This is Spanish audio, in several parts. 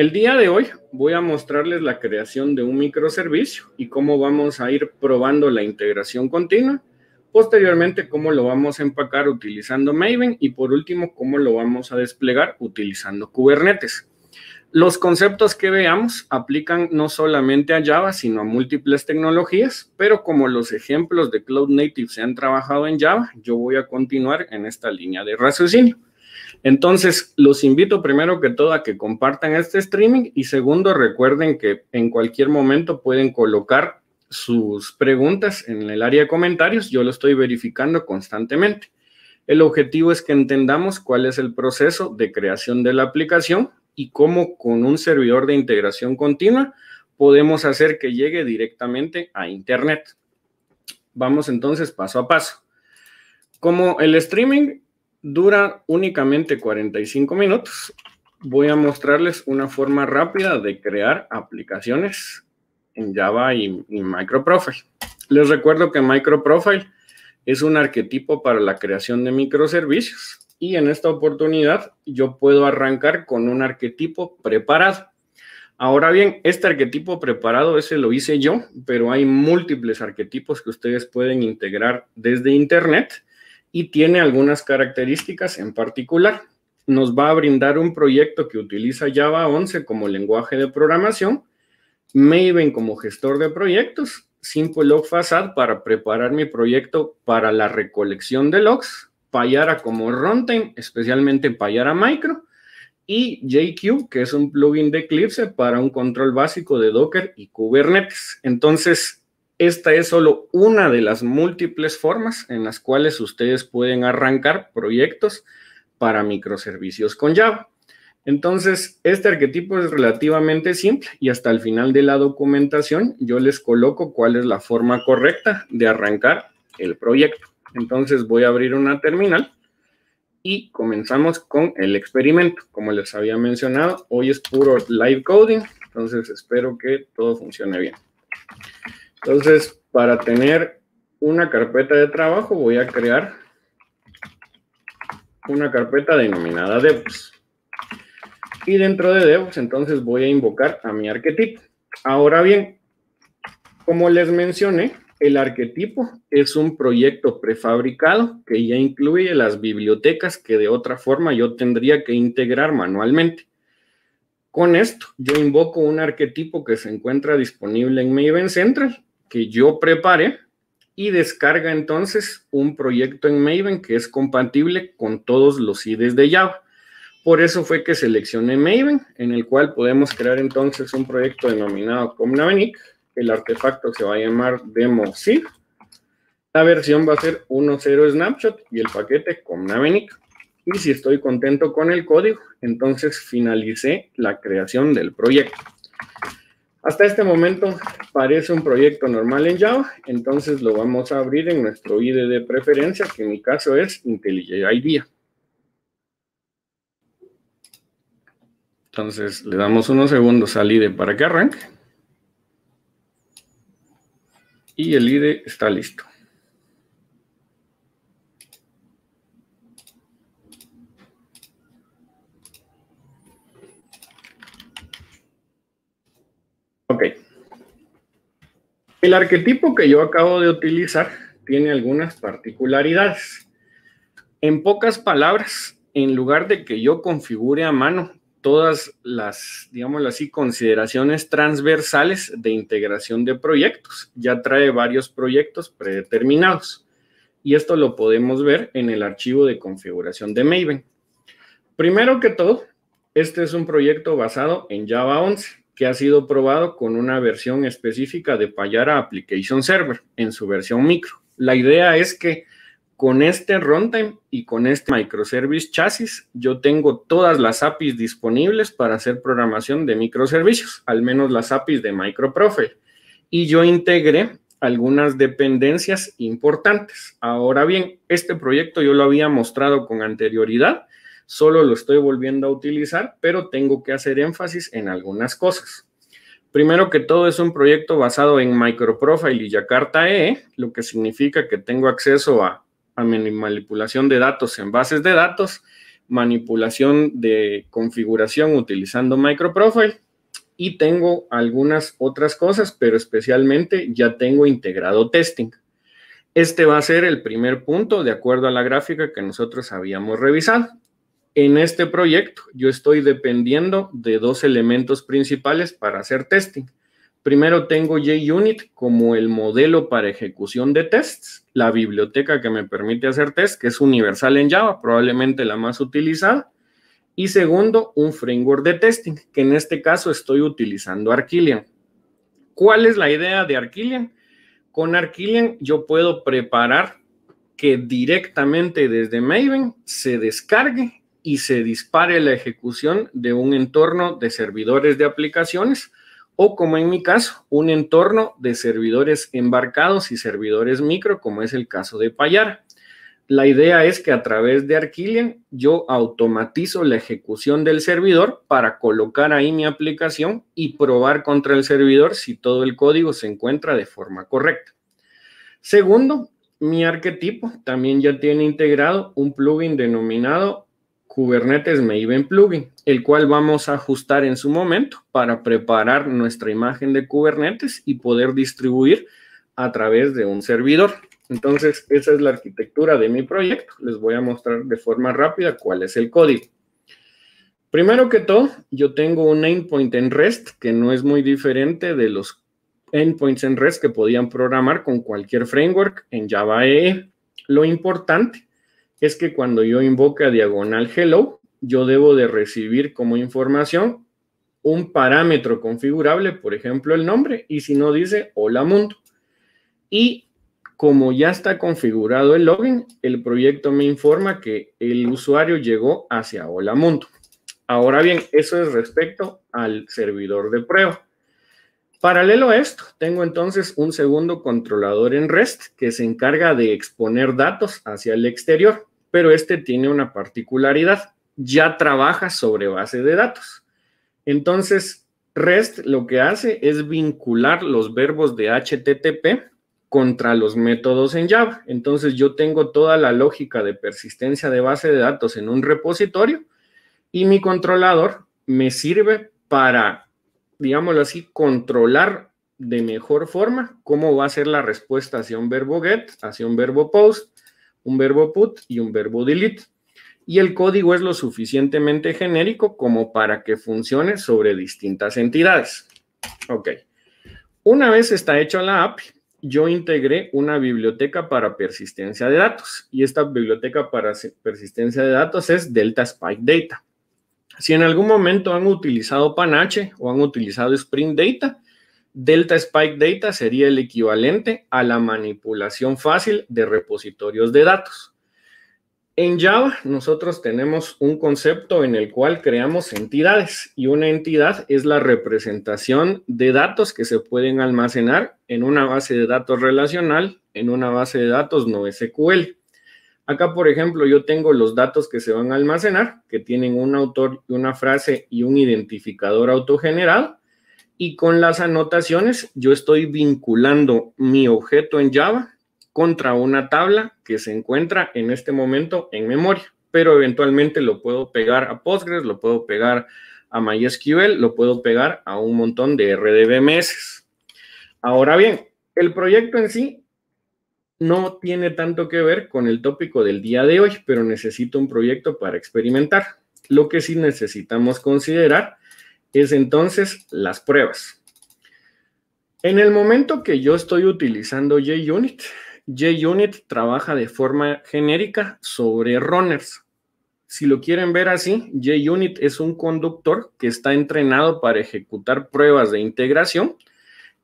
El día de hoy voy a mostrarles la creación de un microservicio y cómo vamos a ir probando la integración continua. Posteriormente, cómo lo vamos a empacar utilizando Maven y por último, cómo lo vamos a desplegar utilizando Kubernetes. Los conceptos que veamos aplican no solamente a Java, sino a múltiples tecnologías, pero como los ejemplos de Cloud Native se han trabajado en Java, yo voy a continuar en esta línea de raciocinio. Entonces, los invito primero que todo a que compartan este streaming y segundo, recuerden que en cualquier momento pueden colocar sus preguntas en el área de comentarios. Yo lo estoy verificando constantemente. El objetivo es que entendamos cuál es el proceso de creación de la aplicación y cómo con un servidor de integración continua podemos hacer que llegue directamente a Internet. Vamos entonces paso a paso. Como el streaming Dura únicamente 45 minutos. Voy a mostrarles una forma rápida de crear aplicaciones en Java y, MicroProfile. Les recuerdo que MicroProfile es un arquetipo para la creación de microservicios y en esta oportunidad yo puedo arrancar con un arquetipo preparado. Ahora bien, este arquetipo preparado, ese lo hice yo, pero hay múltiples arquetipos que ustedes pueden integrar desde Internet y tiene algunas características en particular. Nos va a brindar un proyecto que utiliza Java 11 como lenguaje de programación, Maven como gestor de proyectos, Simple Log Facade para preparar mi proyecto para la recolección de logs, Payara como runtime, especialmente Payara Micro, y JQ, que es un plugin de Eclipse para un control básico de Docker y Kubernetes. Entonces, esta es solo una de las múltiples formas en las cuales ustedes pueden arrancar proyectos para microservicios con Java. Entonces, este arquetipo es relativamente simple y hasta el final de la documentación yo les coloco cuál es la forma correcta de arrancar el proyecto. Entonces voy a abrir una terminal y comenzamos con el experimento. Como les había mencionado, hoy es puro live coding, entonces espero que todo funcione bien. Entonces, para tener una carpeta de trabajo, voy a crear una carpeta denominada DevOps. Y dentro de DevOps, entonces voy a invocar a mi arquetipo. Ahora bien, como les mencioné, el arquetipo es un proyecto prefabricado que ya incluye las bibliotecas que de otra forma yo tendría que integrar manualmente. Con esto, yo invoco un arquetipo que se encuentra disponible en Maven Central que yo prepare y descarga entonces un proyecto en Maven que es compatible con todos los IDEs de Java. Por eso fue que seleccioné Maven, en el cual podemos crear entonces un proyecto denominado Comnavenic. El artefacto se va a llamar si. La versión va a ser 1.0 Snapshot y el paquete Comnavenic. Y si estoy contento con el código, entonces finalicé la creación del proyecto. Hasta este momento parece un proyecto normal en Java, entonces lo vamos a abrir en nuestro IDE de preferencia, que en mi caso es IntelliJ IDEA. Entonces le damos unos segundos al IDE para que arranque. Y el IDE está listo. Ok. El arquetipo que yo acabo de utilizar tiene algunas particularidades. En pocas palabras, en lugar de que yo configure a mano todas las, digámoslo así, consideraciones transversales de integración de proyectos, ya trae varios proyectos predeterminados. Y esto lo podemos ver en el archivo de configuración de Maven. Primero que todo, este es un proyecto basado en Java 11 que ha sido probado con una versión específica de Payara Application Server en su versión micro. La idea es que con este runtime y con este microservice chasis, yo tengo todas las APIs disponibles para hacer programación de microservicios, al menos las APIs de MicroProfile. Y yo integré algunas dependencias importantes. Ahora bien, este proyecto yo lo había mostrado con anterioridad solo lo estoy volviendo a utilizar, pero tengo que hacer énfasis en algunas cosas. Primero que todo, es un proyecto basado en Microprofile y Jakarta EE, lo que significa que tengo acceso a, a manipulación de datos en bases de datos, manipulación de configuración utilizando Microprofile y tengo algunas otras cosas, pero especialmente ya tengo integrado testing. Este va a ser el primer punto de acuerdo a la gráfica que nosotros habíamos revisado. En este proyecto yo estoy dependiendo de dos elementos principales para hacer testing. Primero tengo JUnit como el modelo para ejecución de tests, la biblioteca que me permite hacer tests, que es universal en Java, probablemente la más utilizada. Y segundo, un framework de testing, que en este caso estoy utilizando Arquillian. ¿Cuál es la idea de Arquillian? Con Arquillian yo puedo preparar que directamente desde Maven se descargue y se dispare la ejecución de un entorno de servidores de aplicaciones o como en mi caso, un entorno de servidores embarcados y servidores micro, como es el caso de Payara. La idea es que a través de Arquilian yo automatizo la ejecución del servidor para colocar ahí mi aplicación y probar contra el servidor si todo el código se encuentra de forma correcta. Segundo, mi arquetipo también ya tiene integrado un plugin denominado Kubernetes Maven Plugin, el cual vamos a ajustar en su momento para preparar nuestra imagen de Kubernetes y poder distribuir a través de un servidor. Entonces, esa es la arquitectura de mi proyecto. Les voy a mostrar de forma rápida cuál es el código. Primero que todo, yo tengo un endpoint en REST que no es muy diferente de los endpoints en REST que podían programar con cualquier framework en Java EE. E. Lo importante es que cuando yo a diagonal hello, yo debo de recibir como información un parámetro configurable, por ejemplo, el nombre, y si no dice hola mundo. Y como ya está configurado el login, el proyecto me informa que el usuario llegó hacia hola mundo. Ahora bien, eso es respecto al servidor de prueba. Paralelo a esto, tengo entonces un segundo controlador en REST que se encarga de exponer datos hacia el exterior pero este tiene una particularidad, ya trabaja sobre base de datos. Entonces, REST lo que hace es vincular los verbos de HTTP contra los métodos en Java. Entonces, yo tengo toda la lógica de persistencia de base de datos en un repositorio y mi controlador me sirve para, digámoslo así, controlar de mejor forma cómo va a ser la respuesta hacia un verbo get, hacia un verbo post, un verbo put y un verbo delete. Y el código es lo suficientemente genérico como para que funcione sobre distintas entidades. Ok. Una vez está hecha la app, yo integré una biblioteca para persistencia de datos y esta biblioteca para persistencia de datos es Delta Spike Data. Si en algún momento han utilizado Panache o han utilizado Spring Data, Delta Spike Data sería el equivalente a la manipulación fácil de repositorios de datos. En Java nosotros tenemos un concepto en el cual creamos entidades y una entidad es la representación de datos que se pueden almacenar en una base de datos relacional, en una base de datos no SQL. Acá, por ejemplo, yo tengo los datos que se van a almacenar, que tienen un autor, y una frase y un identificador autogenerado y con las anotaciones yo estoy vinculando mi objeto en Java contra una tabla que se encuentra en este momento en memoria, pero eventualmente lo puedo pegar a Postgres, lo puedo pegar a MySQL, lo puedo pegar a un montón de RDBMS. Ahora bien, el proyecto en sí no tiene tanto que ver con el tópico del día de hoy, pero necesito un proyecto para experimentar. Lo que sí necesitamos considerar es entonces las pruebas. En el momento que yo estoy utilizando JUnit, JUnit trabaja de forma genérica sobre runners. Si lo quieren ver así, JUnit es un conductor que está entrenado para ejecutar pruebas de integración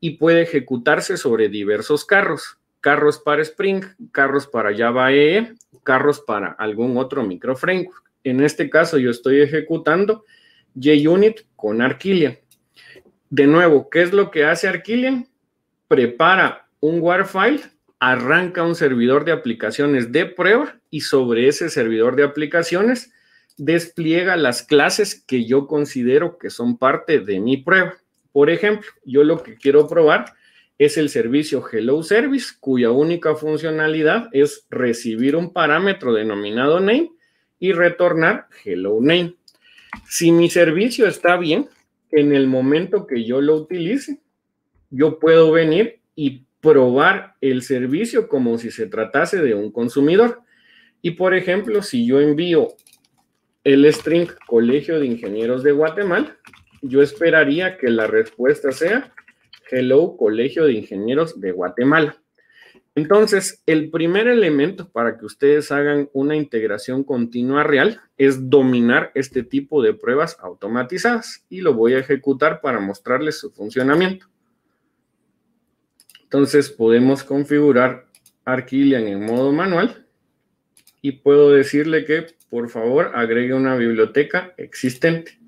y puede ejecutarse sobre diversos carros. Carros para Spring, carros para Java EE, e, carros para algún otro microframework. En este caso yo estoy ejecutando JUnit con Arquilian. De nuevo, ¿qué es lo que hace Arquilian? Prepara un WAR file, arranca un servidor de aplicaciones de prueba y sobre ese servidor de aplicaciones despliega las clases que yo considero que son parte de mi prueba. Por ejemplo, yo lo que quiero probar es el servicio Hello Service, cuya única funcionalidad es recibir un parámetro denominado name y retornar Hello Name si mi servicio está bien, en el momento que yo lo utilice, yo puedo venir y probar el servicio como si se tratase de un consumidor. Y por ejemplo, si yo envío el string Colegio de Ingenieros de Guatemala, yo esperaría que la respuesta sea Hello Colegio de Ingenieros de Guatemala. Entonces, el primer elemento para que ustedes hagan una integración continua real es dominar este tipo de pruebas automatizadas y lo voy a ejecutar para mostrarles su funcionamiento. Entonces, podemos configurar Arquilia en modo manual y puedo decirle que, por favor, agregue una biblioteca existente.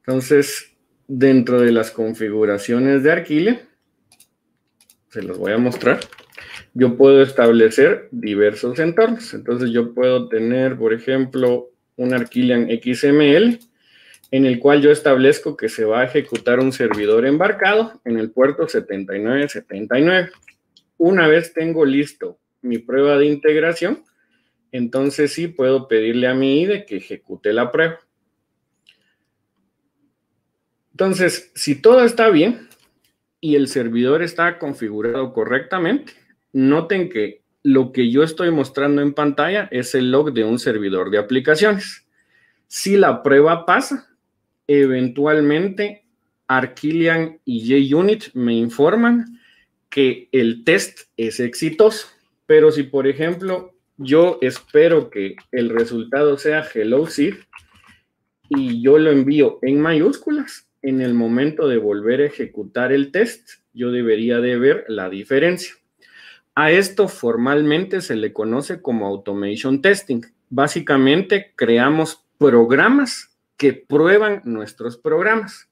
Entonces, dentro de las configuraciones de Arquilia se los voy a mostrar, yo puedo establecer diversos entornos. Entonces yo puedo tener, por ejemplo, un Arquilian XML en el cual yo establezco que se va a ejecutar un servidor embarcado en el puerto 7979. Una vez tengo listo mi prueba de integración, entonces sí puedo pedirle a mi IDE que ejecute la prueba. Entonces, si todo está bien, y el servidor está configurado correctamente, noten que lo que yo estoy mostrando en pantalla es el log de un servidor de aplicaciones. Si la prueba pasa, eventualmente Arquilian y JUnit me informan que el test es exitoso. Pero si, por ejemplo, yo espero que el resultado sea Hello y yo lo envío en mayúsculas, en el momento de volver a ejecutar el test, yo debería de ver la diferencia. A esto formalmente se le conoce como automation testing. Básicamente creamos programas que prueban nuestros programas.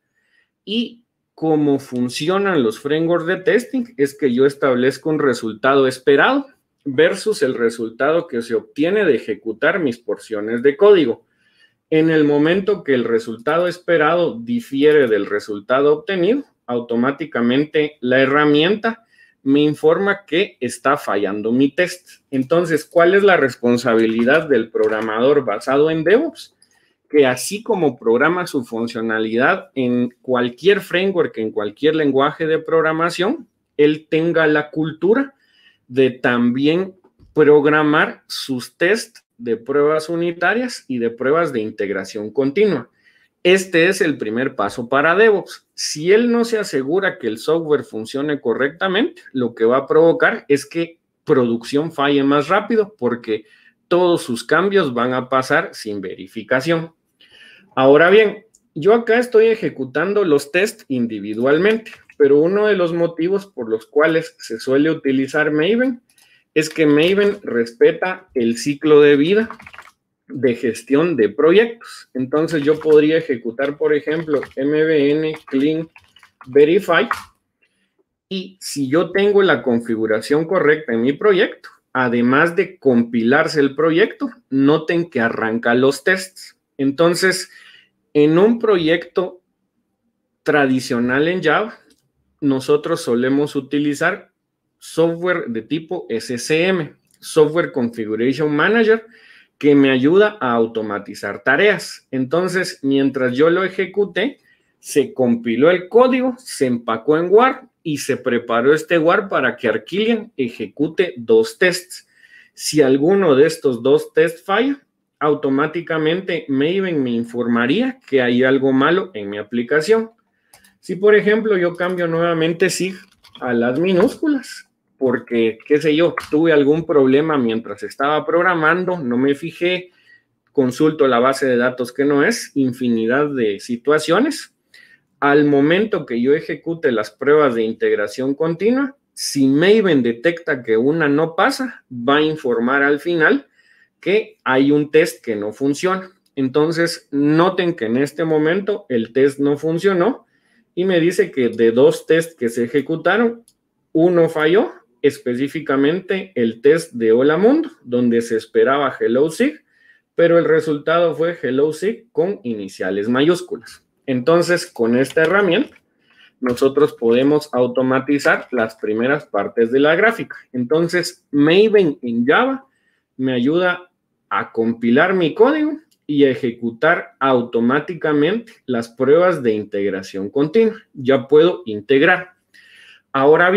Y cómo funcionan los frameworks de testing es que yo establezco un resultado esperado versus el resultado que se obtiene de ejecutar mis porciones de código. En el momento que el resultado esperado difiere del resultado obtenido, automáticamente la herramienta me informa que está fallando mi test. Entonces, ¿cuál es la responsabilidad del programador basado en DevOps? Que así como programa su funcionalidad en cualquier framework, en cualquier lenguaje de programación, él tenga la cultura de también programar sus tests de pruebas unitarias y de pruebas de integración continua. Este es el primer paso para DevOps. Si él no se asegura que el software funcione correctamente, lo que va a provocar es que producción falle más rápido porque todos sus cambios van a pasar sin verificación. Ahora bien, yo acá estoy ejecutando los tests individualmente, pero uno de los motivos por los cuales se suele utilizar Maven es que Maven respeta el ciclo de vida de gestión de proyectos. Entonces yo podría ejecutar, por ejemplo, MVN Clean Verify. Y si yo tengo la configuración correcta en mi proyecto, además de compilarse el proyecto, noten que arranca los tests. Entonces, en un proyecto tradicional en Java, nosotros solemos utilizar software de tipo SCM, Software Configuration Manager, que me ayuda a automatizar tareas. Entonces, mientras yo lo ejecute se compiló el código, se empacó en WAR y se preparó este WAR para que Arquilian ejecute dos tests. Si alguno de estos dos tests falla, automáticamente Maven me informaría que hay algo malo en mi aplicación. Si, por ejemplo, yo cambio nuevamente SIG a las minúsculas, porque, qué sé yo, tuve algún problema mientras estaba programando, no me fijé, consulto la base de datos que no es, infinidad de situaciones. Al momento que yo ejecute las pruebas de integración continua, si Maven detecta que una no pasa, va a informar al final que hay un test que no funciona. Entonces, noten que en este momento el test no funcionó y me dice que de dos tests que se ejecutaron, uno falló específicamente el test de Hola Mundo, donde se esperaba Hello SIG, pero el resultado fue Hello SIG con iniciales mayúsculas. Entonces, con esta herramienta, nosotros podemos automatizar las primeras partes de la gráfica. Entonces, Maven en Java me ayuda a compilar mi código y ejecutar automáticamente las pruebas de integración continua. Ya puedo integrar. Ahora bien,